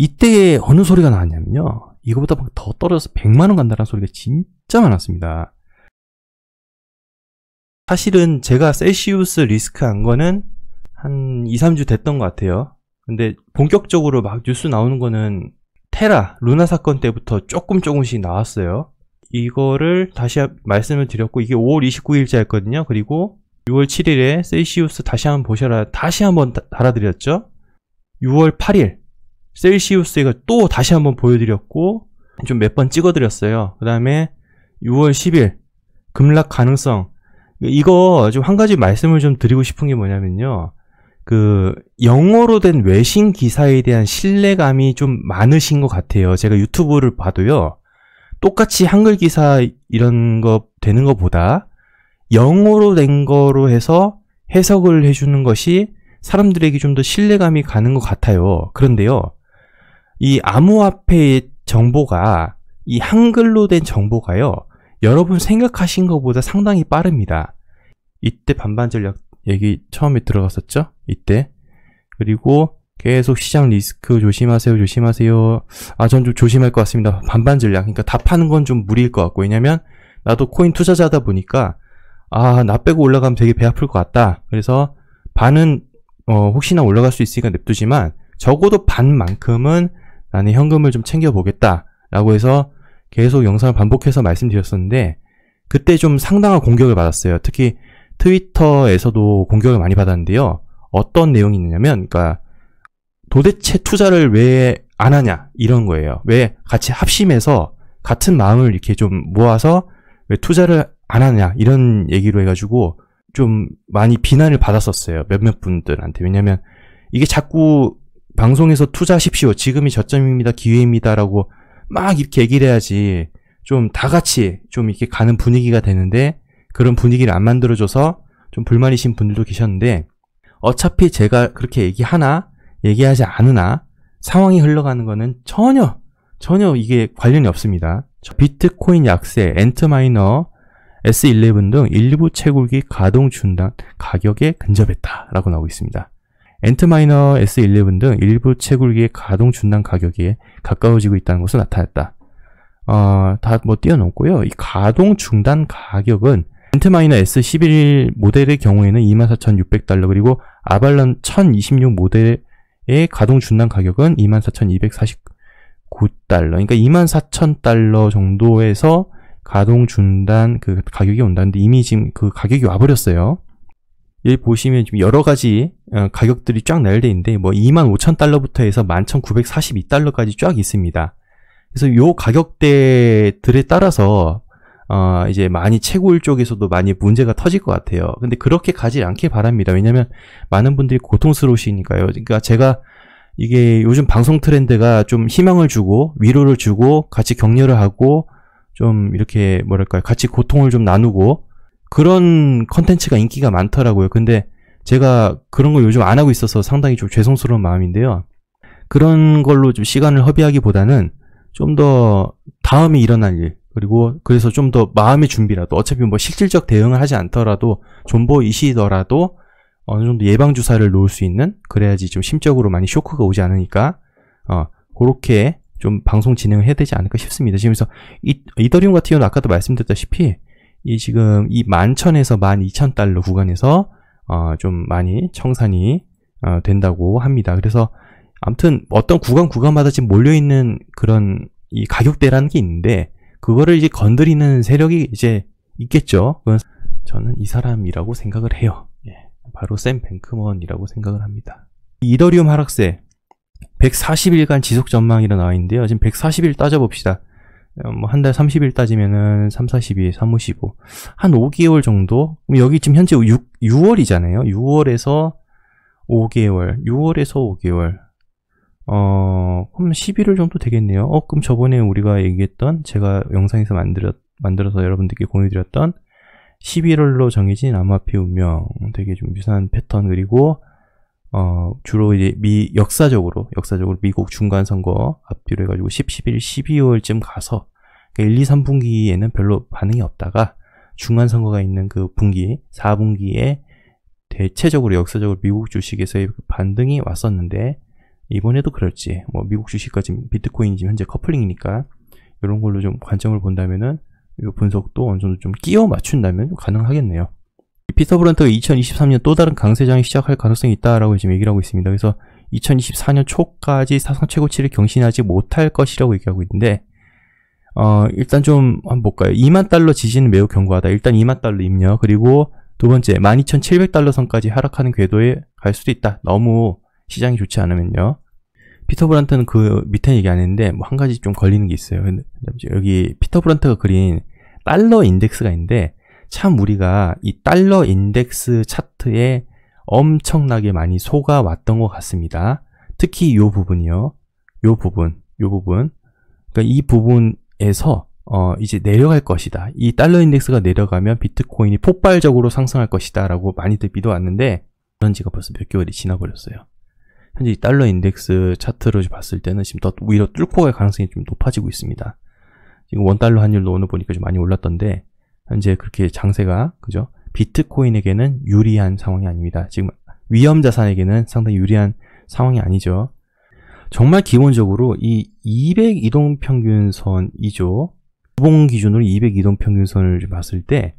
이때 어느 소리가 나왔냐면요. 이거보다 막 더 떨어져서 100만원 간다는 소리가 진짜 많았습니다. 사실은 제가 셀시우스 리스크 한 거는 한 2, 3주 됐던 것 같아요. 근데 본격적으로 막 뉴스 나오는 거는 테라, 루나 사건 때부터 조금 조금씩 나왔어요. 이거를 다시 말씀을 드렸고 이게 5월 29일자였거든요. 그리고 6월 7일에 셀시우스 다시 한번 보셔라 다시 한번 달아드렸죠. 6월 8일 셀시우스 이거 또 다시 한번 보여드렸고 좀 몇 번 찍어드렸어요. 그 다음에 6월 10일 급락 가능성 이거 좀 한 가지 말씀을 좀 드리고 싶은 게 뭐냐면요. 그 영어로 된 외신 기사에 대한 신뢰감이 좀 많으신 것 같아요. 제가 유튜브를 봐도요. 똑같이 한글 기사 이런 거 되는 것보다 영어로 된 거로 해서 해석을 해주는 것이 사람들에게 좀 더 신뢰감이 가는 것 같아요. 그런데요. 이 암호화폐의 정보가 이 한글로 된 정보가요. 여러분 생각하신 것보다 상당히 빠릅니다. 이때 반반 전략 얘기 처음에 들어갔었죠? 이때. 그리고 계속 시장 리스크 조심하세요, 조심하세요. 아, 전 좀 조심할 것 같습니다. 반반 전략. 그러니까 다 파는 건 좀 무리일 것 같고. 왜냐면 나도 코인 투자자다 보니까 아, 나 빼고 올라가면 되게 배 아플 것 같다. 그래서 반은 어, 혹시나 올라갈 수 있으니까 냅두지만 적어도 반만큼은 나는 현금을 좀 챙겨보겠다 라고 해서 계속 영상을 반복해서 말씀드렸었는데 그때 좀 상당한 공격을 받았어요. 특히 트위터에서도 공격을 많이 받았는데요. 어떤 내용이 있냐면 그러니까 도대체 투자를 왜 안 하냐 이런 거예요. 왜 같이 합심해서 같은 마음을 이렇게 좀 모아서 왜 투자를 안 하냐 이런 얘기로 해가지고 좀 많이 비난을 받았었어요. 몇몇 분들한테 왜냐면 이게 자꾸 방송에서 투자하십시오. 지금이 저점입니다. 기회입니다라고 막 이렇게 얘기를 해야지 좀 다 같이 좀 이렇게 가는 분위기가 되는데 그런 분위기를 안 만들어줘서 좀 불만이신 분들도 계셨는데 어차피 제가 그렇게 얘기하나 얘기하지 않으나 상황이 흘러가는 거는 전혀 전혀 이게 관련이 없습니다. 비트코인 약세, 엔트마이너, S11 등 일부 채굴기 가동 중단 가격에 근접했다라고 나오고 있습니다. 엔트마이너 S11 등 일부 채굴기의 가동 중단 가격에 가까워지고 있다는 것을 나타냈다. 어, 다뭐 뛰어넘고요. 이 가동 중단 가격은 엔트마이너 S11 모델의 경우에는 24,600달러 그리고 아발런 1026 모델의 가동 중단 가격은 24,249달러 그러니까 24,000달러 정도에서 가동 중단그 가격이 온다는데 이미 지금 그 가격이 와버렸어요. 여기 보시면 지금 여러 가지 어, 가격들이 쫙나열되 있는데 뭐 25,000달러부터 해서 11,942달러까지 쫙 있습니다. 그래서 요 가격대들에 따라서 어 이제 많이 채굴 쪽에서도 많이 문제가 터질 것 같아요. 근데 그렇게 가지 않길 바랍니다. 왜냐면 많은 분들이 고통스러우시니까요. 그러니까 제가 이게 요즘 방송 트렌드가 좀 희망을 주고 위로를 주고 같이 격려를 하고 좀 이렇게 뭐랄까요 같이 고통을 좀 나누고 그런 컨텐츠가 인기가 많더라고요. 근데 제가 그런 걸 요즘 안 하고 있어서 상당히 좀 죄송스러운 마음인데요. 그런 걸로 좀 시간을 허비하기보다는 좀 더 다음에 일어날 일, 그리고 그래서 좀 더 마음의 준비라도 어차피 뭐 실질적 대응을 하지 않더라도 존버이시더라도 어느 정도 예방 주사를 놓을 수 있는 그래야지 좀 심적으로 많이 쇼크가 오지 않으니까 어 그렇게 좀 방송 진행을 해야 되지 않을까 싶습니다. 지금 그래서 이, 이더리움 같은 경우는 아까도 말씀드렸다시피 이 지금 이만천에서 만이천 달러 구간에서 어, 좀 많이 청산이 어, 된다고 합니다. 그래서 아무튼 어떤 구간 구간마다 지금 몰려 있는 그런 이 가격대라는 게 있는데 그거를 이제 건드리는 세력이 이제 있겠죠. 그건 저는 이 사람이라고 생각을 해요. 예, 바로 샘 뱅크먼이라고 생각을 합니다. 이더리움 하락세 140일간 지속 전망이라 나와 있는데요. 지금 140일 따져봅시다. 어, 뭐한 달 30일 따지면은 3, 42, 3, 55. 한 5개월 정도? 그럼 여기 지금 현재 6, 6월이잖아요. 6월에서 5개월, 6월에서 5개월. 어, 그럼 11월 정도 되겠네요. 어, 그럼 저번에 우리가 얘기했던, 제가 영상에서 만들었, 만들어서 여러분들께 공유드렸던 11월로 정해진 아화피 운명. 되게 좀 유사한 패턴, 그리고 어, 주로 이제 미, 역사적으로, 역사적으로 미국 중간선거 앞뒤로 해가지고 10, 11, 12월쯤 가서, 1, 2, 3분기에는 별로 반응이 없다가, 중간선거가 있는 그 분기, 4분기에 대체적으로 역사적으로 미국 주식에서의 반등이 왔었는데, 이번에도 그럴지, 뭐, 미국 주식과 지금 비트코인이 지금 현재 커플링이니까, 이런 걸로 좀 관점을 본다면은, 이 분석도 어느 정도 좀 끼워 맞춘다면 가능하겠네요. 피터 브런트가 2023년 또 다른 강세장이 시작할 가능성이 있다라고 지금 얘기를 하고 있습니다. 그래서 2024년 초까지 사상 최고치를 경신하지 못할 것이라고 얘기하고 있는데 어, 일단 좀 한번 볼까요? 2만 달러 지지는 매우 견고하다. 일단 2만 달러 입력 그리고 두 번째 12,700달러 선까지 하락하는 궤도에 갈 수도 있다. 너무 시장이 좋지 않으면요. 피터 브란트는 그 밑에 얘기 안 했는데 뭐 한 가지 좀 걸리는 게 있어요. 여기 피터 브란트가 그린 달러 인덱스가 있는데 참 우리가 이 달러 인덱스 차트에 엄청나게 많이 속아 왔던 것 같습니다. 특히 이 부분이요. 이 부분, 이 부분. 그러니까 이 부분에서 어, 이제 내려갈 것이다. 이 달러 인덱스가 내려가면 비트코인이 폭발적으로 상승할 것이다 라고 많이들 믿어왔는데 그런 지가 벌써 몇 개월이 지나버렸어요. 현재 이 달러 인덱스 차트를 봤을 때는 지금 더 오히려 뚫고 갈 가능성이 좀 높아지고 있습니다. 지금 원달러 환율도 오늘 보니까 좀 많이 올랐던데 현재 그렇게 장세가 그죠? 비트코인에게는 유리한 상황이 아닙니다. 지금 위험 자산에게는 상당히 유리한 상황이 아니죠. 정말 기본적으로 이 200 이동 평균선이죠. 주봉 기준으로 200 이동 평균선을 봤을 때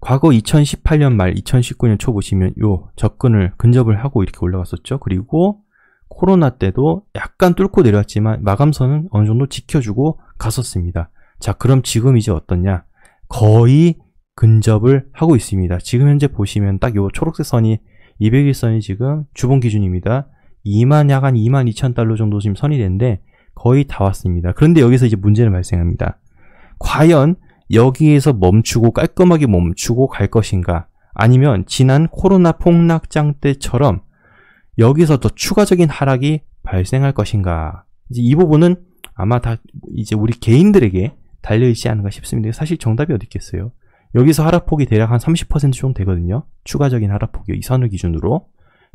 과거 2018년 말 2019년 초 보시면 요 접근을 근접을 하고 이렇게 올라갔었죠. 그리고 코로나 때도 약간 뚫고 내려왔지만 마감선은 어느 정도 지켜주고 갔었습니다. 자, 그럼 지금 이제 어떻냐 거의 근접을 하고 있습니다. 지금 현재 보시면 딱 이 초록색 선이 201선이 지금 주봉 기준입니다. 2만 약 한 2만 2천 달러 정도 지금 선이 되는데 거의 다 왔습니다. 그런데 여기서 이제 문제는 발생합니다. 과연 여기에서 멈추고 깔끔하게 멈추고 갈 것인가? 아니면 지난 코로나 폭락장 때처럼 여기서 더 추가적인 하락이 발생할 것인가? 이제 이 부분은 아마 다 이제 우리 개인들에게 달려있지 않은가 싶습니다. 사실 정답이 어디 있겠어요? 여기서 하락폭이 대략 한 30% 정도 되거든요. 추가적인 하락폭이 요이선을 기준으로.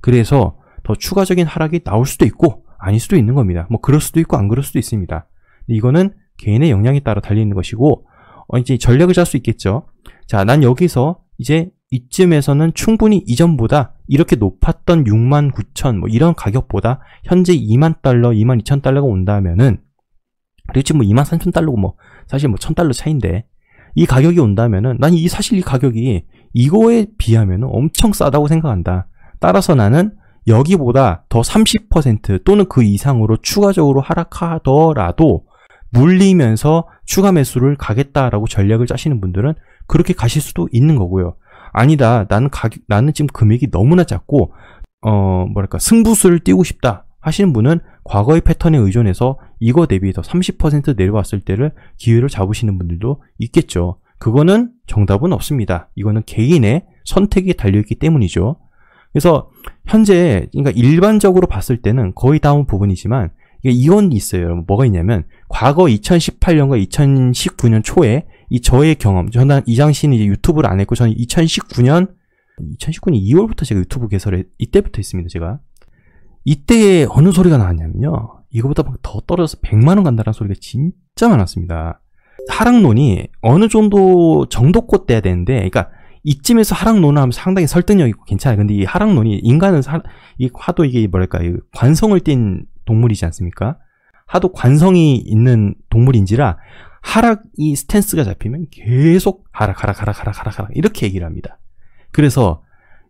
그래서 더 추가적인 하락이 나올 수도 있고 아닐 수도 있는 겁니다. 뭐 그럴 수도 있고 안 그럴 수도 있습니다. 이거는 개인의 역량에 따라 달려있는 것이고 어 이제 전략을 짤 수 있겠죠. 자, 난 여기서 이제 이쯤에서는 충분히 이전보다 이렇게 높았던 6만 9천 뭐 이런 가격보다 현재 2만 달러, 2만 2천 달러가 온다면은 그리고 지금 뭐 2만 3천 달러고 뭐 사실 뭐 천 달러 차인데 이 가격이 온다면은 난 이 사실 이 가격이 이거에 비하면 엄청 싸다고 생각한다. 따라서 나는 여기보다 더 30% 또는 그 이상으로 추가적으로 하락하더라도 물리면서 추가 매수를 가겠다라고 전략을 짜시는 분들은 그렇게 가실 수도 있는 거고요. 아니다. 나는 가격 나는 지금 금액이 너무나 작고 어 뭐랄까 승부수를 띄고 싶다 하시는 분은 과거의 패턴에 의존해서 이거 대비해서 30% 내려왔을 때를 기회를 잡으시는 분들도 있겠죠. 그거는 정답은 없습니다. 이거는 개인의 선택이 달려있기 때문이죠. 그래서 현재 그러니까 일반적으로 봤을 때는 거의 다운 부분이지만 이건 있어요. 뭐가 있냐면 과거 2018년과 2019년 초에 이 저의 경험, 저는 이장 씨는 이제 유튜브를 안 했고 저는 2019년 2019년 2월부터 제가 유튜브 개설에 이때부터 있습니다 제가 이때 어느 소리가 나왔냐면요. 이거보다 막 더 떨어져서 100만원 간다는 소리가 진짜 많았습니다. 하락론이 어느 정도 정도꽃 돼야 되는데, 그러니까 이쯤에서 하락론을 하면 상당히 설득력 있고 괜찮아요. 근데 이 하락론이 인간은 사, 이 화도 이게 뭐랄까, 관성을 띤 동물이지 않습니까? 하도 관성이 있는 동물인지라 하락 이 스탠스가 잡히면 계속 하락 하락 하락 하락 하락 하락 이렇게 얘기를 합니다. 그래서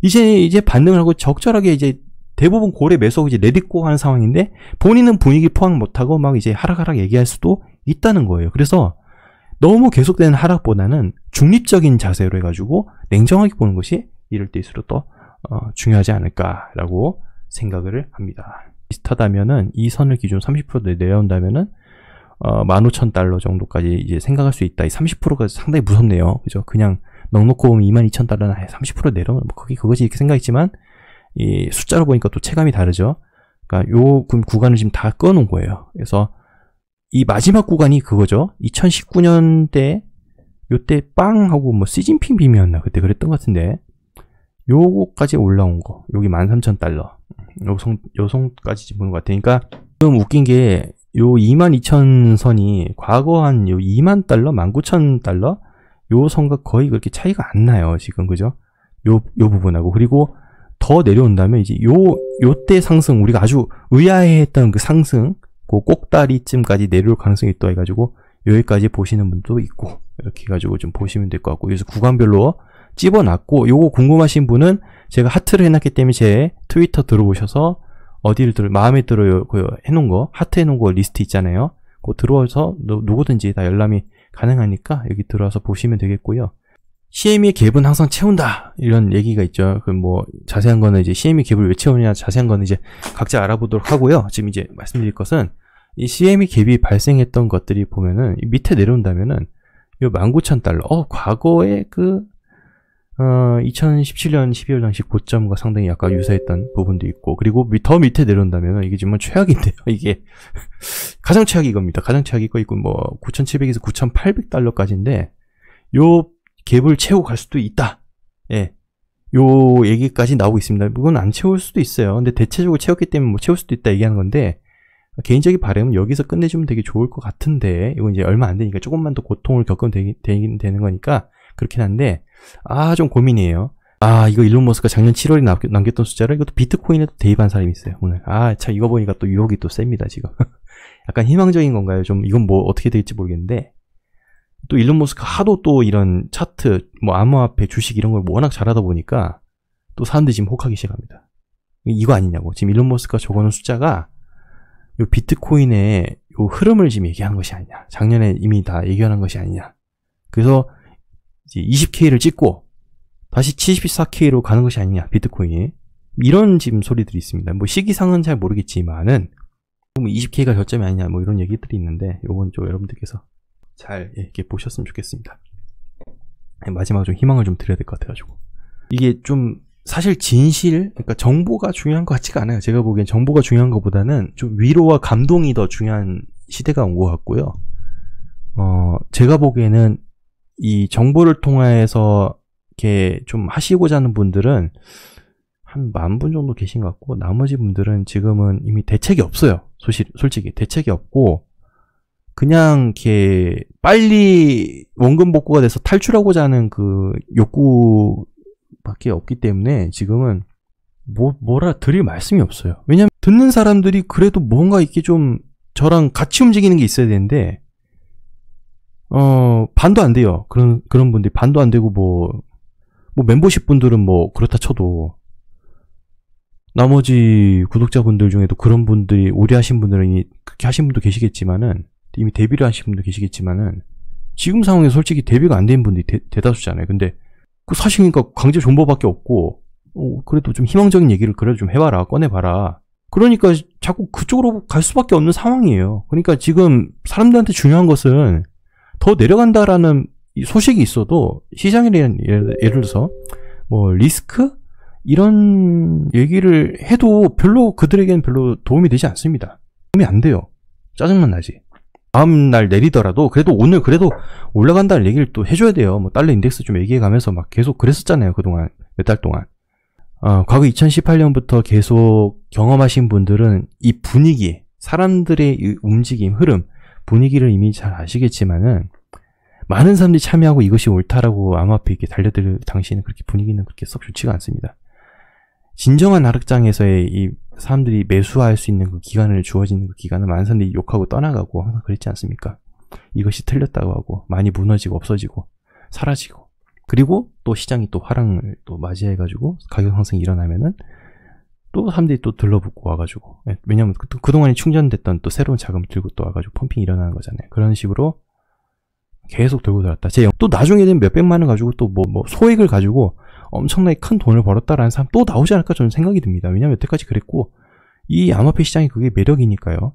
이제 이제 반등을 하고 적절하게 이제 대부분 고래 매수 이제 내딛고 하는 상황인데 본인은 분위기 포함 못하고 막 이제 하락하락 얘기할 수도 있다는 거예요. 그래서 너무 계속되는 하락보다는 중립적인 자세로 해가지고 냉정하게 보는 것이 이럴 때일수록 더 어, 중요하지 않을까라고 생각을 합니다. 비슷하다면은 이 선을 기준 30% 내려온다면은 어, 15,000달러 정도까지 이제 생각할 수 있다. 이 30%가 상당히 무섭네요. 그죠? 그냥 넉넉고 보면 22,000달러나 30% 내려오면 뭐 그게 그것지 이렇게 생각했지만 이 숫자로 보니까 또 체감이 다르죠. 그러니까 요 구간을 지금 다 꺼놓은 거예요. 그래서 이 마지막 구간이 그거죠. 2019년대 요때 빵 하고 뭐 시진핑 빔이었나 그때 그랬던 것 같은데 요거까지 올라온 거 여기 13,000달러 요성 요성까지 지은것 같으니까 그러니까 좀 웃긴 게 요 22,000선이 과거 한요 2만 달러, 19,000달러 요 선과 거의 그렇게 차이가 안 나요 지금 그죠? 요 요 부분하고 그리고 더 내려온다면 이제 요 요 때 상승 우리가 아주 의아해했던 그 상승 그 꼭다리쯤까지 내려올 가능성이 있다 해가지고 여기까지 보시는 분도 있고 이렇게 해가지고 좀 보시면 될 것 같고 여기서 구간별로 찝어놨고 요거 궁금하신 분은 제가 하트를 해놨기 때문에 제 트위터 들어오셔서 어디를 들어 마음에 들어요 그 해놓은 거 하트 해놓은 거 리스트 있잖아요 그 들어와서 누구든지 다 열람이 가능하니까 여기 들어와서 보시면 되겠고요 CME 갭은 항상 채운다 이런 얘기가 있죠. 그뭐 자세한 거는 이제 CME 갭을 왜 채우냐 느 자세한 거는 이제 각자 알아보도록 하고요. 지금 이제 말씀드릴 것은 이 CME 갭이 발생했던 것들이 보면은 밑에 내려온다면은 요 19,000달러. 어, 과거에 그 어, 2017년 12월 당시 고점과 상당히 약간 유사했던 부분도 있고 그리고 더 밑에 내려온다면 이게 정말 최악인데요 이게 가장 최악이 겁니다 가장 최악이 거 있고 뭐 9,700에서 9,800달러까지인데 요 갭을 채우고 갈 수도 있다. 예. 요 얘기까지 나오고 있습니다. 이건 안 채울 수도 있어요. 근데 대체적으로 채웠기 때문에 뭐 채울 수도 있다 얘기하는 건데 개인적인 바람은 여기서 끝내주면 되게 좋을 것 같은데 이건 이제 얼마 안 되니까 조금만 더 고통을 겪으면 되, 되, 는 거니까 그렇긴 한데 아 좀 고민이에요. 아 이거 일론 머스크가 작년 7월에 남겼, 던 숫자를 이것도 비트코인에도 대입한 사람이 있어요 오늘 아참 이거 보니까 또 유혹이 또 셉니다 지금 약간 희망적인 건가요? 좀 이건 뭐 어떻게 될지 모르겠는데 또 일론 머스크 하도 또 이런 차트, 뭐 암호화폐, 주식 이런 걸 뭐 워낙 잘하다 보니까 또 사람들이 지금 혹하기 시작합니다. 이거 아니냐고. 지금 일론 머스크가 적어놓은 숫자가 요 비트코인의 요 흐름을 지금 얘기한 것이 아니냐. 작년에 이미 다 예견한 것이 아니냐. 그래서 이제 20K를 찍고 다시 74K로 가는 것이 아니냐. 비트코인이. 이런 지금 소리들이 있습니다. 뭐 시기상은 잘 모르겠지만은 20K가 뭐 결점이 아니냐 뭐 이런 얘기들이 있는데 요건 좀 여러분들께서 잘 예, 이렇게 보셨으면 좋겠습니다. 네, 마지막 좀 희망을 좀 드려야 될 것 같아가지고 이게 좀 사실 진실 그러니까 정보가 중요한 것 같지가 않아요. 제가 보기엔 정보가 중요한 것보다는 좀 위로와 감동이 더 중요한 시대가 온 것 같고요. 어 제가 보기에는 이 정보를 통해서 이렇게 좀 하시고자 하는 분들은 한 만 분 정도 계신 것 같고 나머지 분들은 지금은 이미 대책이 없어요. 소실, 솔직히 대책이 없고 그냥 이렇게 빨리 원금 복구가 돼서 탈출하고자 하는 그 욕구밖에 없기 때문에 지금은 뭐 뭐라 드릴 말씀이 없어요. 왜냐면 듣는 사람들이 그래도 뭔가 이렇게 좀 저랑 같이 움직이는 게 있어야 되는데 어 반도 안 돼요. 그런 그런 분들이 반도 안 되고 뭐뭐 뭐 멤버십 분들은 뭐 그렇다 쳐도 나머지 구독자분들 중에도 그런 분들이 오래 하신 분들이 그렇게 하신 분도 계시겠지만은 이미 데뷔를 하신 분도 계시겠지만은 지금 상황에 솔직히 데뷔가 안 된 분들이 대, 다수잖아요 근데 그 사실이니까 그러니까 강제 존버밖에 없고 어, 그래도 좀 희망적인 얘기를 그래도 좀 해봐라 꺼내봐라 그러니까 자꾸 그쪽으로 갈 수밖에 없는 상황이에요. 그러니까 지금 사람들한테 중요한 것은 더 내려간다라는 소식이 있어도 시장에 대한 예를, 예를 들어서 뭐 리스크 이런 얘기를 해도 별로 그들에게는 별로 도움이 되지 않습니다. 도움이 안 돼요. 짜증만 나지. 다음날 내리더라도 그래도 오늘 그래도 올라간다는 얘기를 또 해줘야 돼요. 뭐 달러 인덱스 좀 얘기해가면서 막 계속 그랬었잖아요. 그동안 몇 달 동안. 어, 과거 2018년부터 계속 경험하신 분들은 이 분위기, 사람들의 움직임, 흐름, 분위기를 이미 잘 아시겠지만은 많은 사람들이 참여하고 이것이 옳다라고 암호 앞에 이렇게 달려들 당시에는 그렇게 분위기는 그렇게 썩 좋지가 않습니다. 진정한 하락장에서의 이 사람들이 매수할 수 있는 그 기간을 주어지는 그 기간은 많은 사람들이 욕하고 떠나가고 항상 그랬지 않습니까? 이것이 틀렸다고 하고 많이 무너지고 없어지고 사라지고 그리고 또 시장이 또 화랑을 또 맞이해가지고 가격 상승이 일어나면은 또 사람들이 또 들러붙고 와가지고 예, 왜냐면 그, 그동안에 충전됐던 또 새로운 자금 들고 또 와가지고 펌핑이 일어나는 거잖아요 그런 식으로 계속 돌고 돌았다. 제또 나중에 는 몇백만 원 가지고 또뭐뭐 뭐 소액을 가지고 엄청나게 큰 돈을 벌었다라는 사람 또 나오지 않을까 저는 생각이 듭니다. 왜냐면 여태까지 그랬고 이 암호화폐 시장이 그게 매력이니까요.